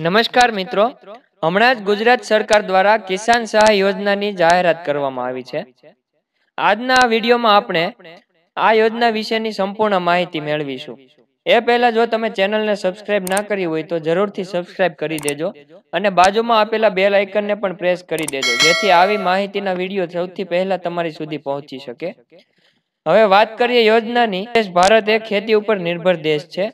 નમસ્કાર મિત્રો હમણાં જ ગુજરાત સરકાર દ્વારા કિસાન સહાય યોજનાની જાહેરાત કરવામાં આવી છે આજના આ વિડીયોમાં આપણે આ યોજના વિશેની સંપૂર્ણ માહિતી મેળવીશું એ પહેલા જો તમે ચેનલને સબસ્ક્રાઇબ ના કરી હોય તો જરૂરથી સબસ્ક્રાઇબ કરી દેજો અને બાજુમાં આપેલા બેલ આઇકનને પણ પ્રેસ કરી દેજો જેથી આવી માહિતીના વિડીયો સૌથી પહેલા તમારી સુધી પહોંચી શકે હવે વાત કરીએ યોજનાની ભારત એ ખેતી ઉપર નિર્ભર દેશ છે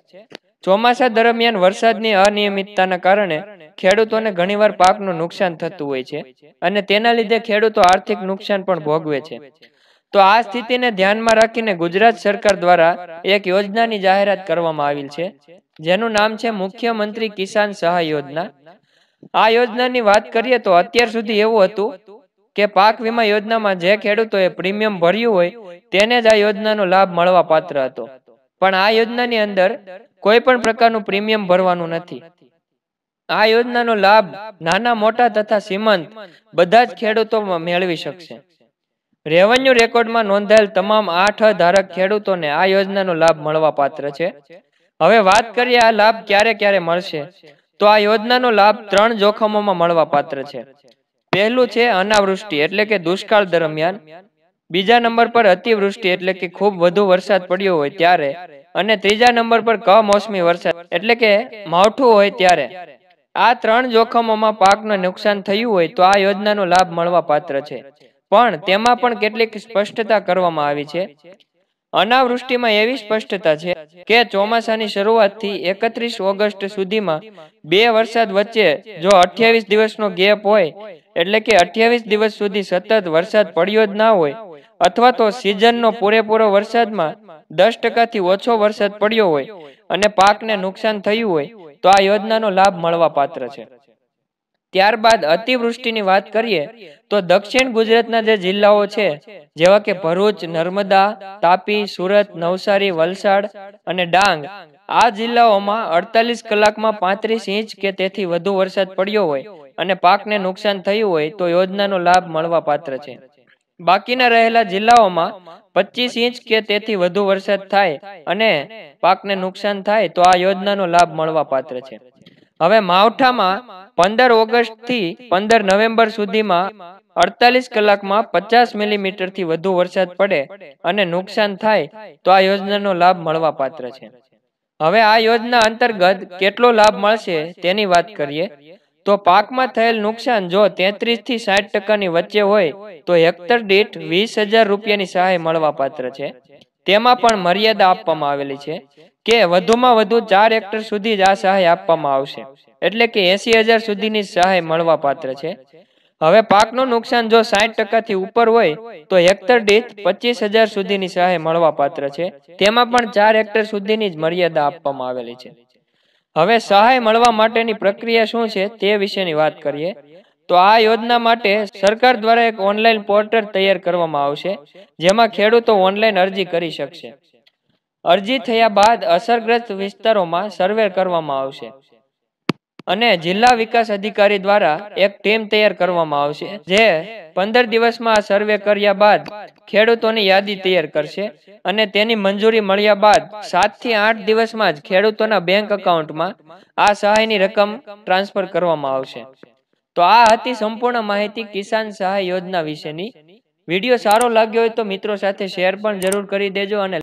ચોમાસા દરમિયાન વરસાદની અનિયમિતતાના કારણે ખેડૂતોને ઘણીવાર પાકનું નુકસાન થતું હોય છે અને તેના લીધે ખેડૂતો આર્થિક નુકસાન પણ ભોગવે છે તો આ સ્થિતિને ધ્યાનમાં રાખીને ગુજરાત સરકાર દ્વારા એક યોજનાની જાહેરાત કરવામાં આવી છે જેનું નામ છે મુખ્યમંત્રી કિસાન સહાય યોજના આ યોજનાની વાત કરીએ તો અત્યાર સુધી એવું હતું કે પાક વીમા યોજનામાં જે ખેડૂતોએ પ્રીમિયમ ભર્યું હોય તેને જ આ યોજનાનો લાભ મળવા પાત્ર હતો પણ આ યોજનાની અંદર કોઈ પણ પ્રકારનું પ્રીમિયમ ભરવાનું નથી આ યોજનાનો લાભ નાના મોટા તથા સીમાંત બધા જ ખેડૂતોમાં મેળવી શકશે રેવન્યુ રેકોર્ડમાં નોંધાયેલ તમામ આઠ ધારક ખેડૂતોને આ યોજનાનો લાભ મળવા પાત્ર છે હવે વાત કરીએ આ લાભ ક્યારે ક્યારે મળશે તો આ યોજનાનો લાભ ત્રણ જોખમોમાં મળવા પાત્ર છે પહેલું છે અનાવૃષ્ટિ એટલે કે દુષ્કાળ દરમિયાન બીજા નંબર પર અતિવૃષ્ટિ એટલે કે ખૂબ વધુ વરસાદ પડ્યો હોય ત્યારે અને ત્રીજા નંબર પર કમોસમી વરસાદ એટલે કે માવઠું હોય ત્યારે આ ત્રણ જોખમોમાં પાકને નુકસાન થયું હોય તો આ યોજનાનો લાભ મળવા પાત્ર છે પણ તેમાં પણ કેટલીક સ્પષ્ટતા કરવામાં આવી છે અનાવૃષ્ટિમાં એવી સ્પષ્ટતા છે કે ચોમાસાની શરૂઆતથી એકત્રીસ ઓગસ્ટ સુધીમાં બે વરસાદ વચ્ચે જો અઠ્યાવીસ દિવસનો ગેપ હોય એટલે કે અઠ્યાવીસ દિવસ સુધી સતત વરસાદ પડ્યો જ ના હોય અથવા તો સિઝનનો પૂરેપૂરો વરસાદમાં દસ ટકાથી ઓછો વરસાદ પડ્યો હોય અને પાકને નુકસાન થયું હોય તો આ યોજનાનો લાભ મળવા પાત્ર છે ત્યારબાદ અતિવૃષ્ટિની વાત કરીએ તો દક્ષિણ ગુજરાતના જે જિલ્લાઓ છે જેવા કે ભરૂચ નર્મદા તાપી સુરત નવસારી વલસાડ અને ડાંગ આ જિલ્લાઓમાં અડતાલીસ કલાકમાં પાંત્રીસ ઇંચ કે તેથી વધુ વરસાદ પડ્યો હોય અને પાકને નુકસાન થયું હોય તો યોજનાનો લાભ મળવા પાત્ર છે બાકીના રહેલા જિલ્લાઓમાં પચીસ ઇંચ કે તેથી વધુ વરસાદ થાય અને પાકને નુકસાન થાય તો આ યોજનાનો લાભ મળવા પાત્ર છે હવે માવઠામાં પંદર ઓગસ્ટ થી પંદર નવેમ્બર સુધીમાં અડતાલીસ કલાકમાં પચાસ મિલીમીટર થી વધુ વરસાદ પડે અને નુકસાન થાય તો આ યોજનાનો લાભ મળવા પાત્ર છે હવે આ યોજના અંતર્ગત કેટલો લાભ મળશે તેની વાત કરીએ તો પાકમાં થયેલ નુકસાન જો તેત્રીસ થી સાઠ ટકાની વચ્ચે હોય તો હેક્ટર દીઠ વીસ હજાર રૂપિયાની સહાય મળવા પાત્ર છે તેમાં પણ મર્યાદા આપવામાં આવેલી છે કે વધુમાં વધુ ચાર હેક્ટર સુધી જ આ સહાય આપવામાં આવશે એટલે કે એસી હજાર સુધીની સહાય મળવા પાત્ર છે હવે પાકનું નુકસાન જો સાઠ ટકાથી ઉપર હોય તો હેક્ટર દીઠ પચીસ હજાર સુધીની સહાય મળવા પાત્ર છે તેમાં પણ ચાર હેક્ટર સુધીની જ મર્યાદા આપવામાં આવેલી છે હવે સહાય મળવા માટેની પ્રક્રિયા શું છે તે વિશેની વાત કરીએ તો આ યોજના માટે સરકાર દ્વારા એક ઓનલાઈન પોર્ટલ તૈયાર કરવામાં આવશે જેમાં ખેડૂતો ઓનલાઈન અરજી કરી શકશે અરજી થયા બાદ અસરગ્રસ્ત વિસ્તારોમાં સર્વે કરવામાં આવશે અને જિલ્લા વિકાસ અધિકારી દ્વારા એક ટીમ તૈયાર કરવામાં આવશે જે પંદર દિવસમાં સર્વે કર્યા બાદ ખેડૂતોની યાદી તૈયાર કરશે અને તેની મંજૂરી મળ્યા બાદ સાત થી આઠ દિવસમાં જ ખેડૂતોના બેંક એકાઉન્ટમાં આ સહાયની રકમ ટ્રાન્સફર કરવામાં આવશે તો આ હતી સંપૂર્ણ માહિતી કિસાન સહાય યોજના વિશેની વિડીયો સારો લાગ્યો હોય તો મિત્રો સાથે શેર પણ જરૂર કરી દેજો અને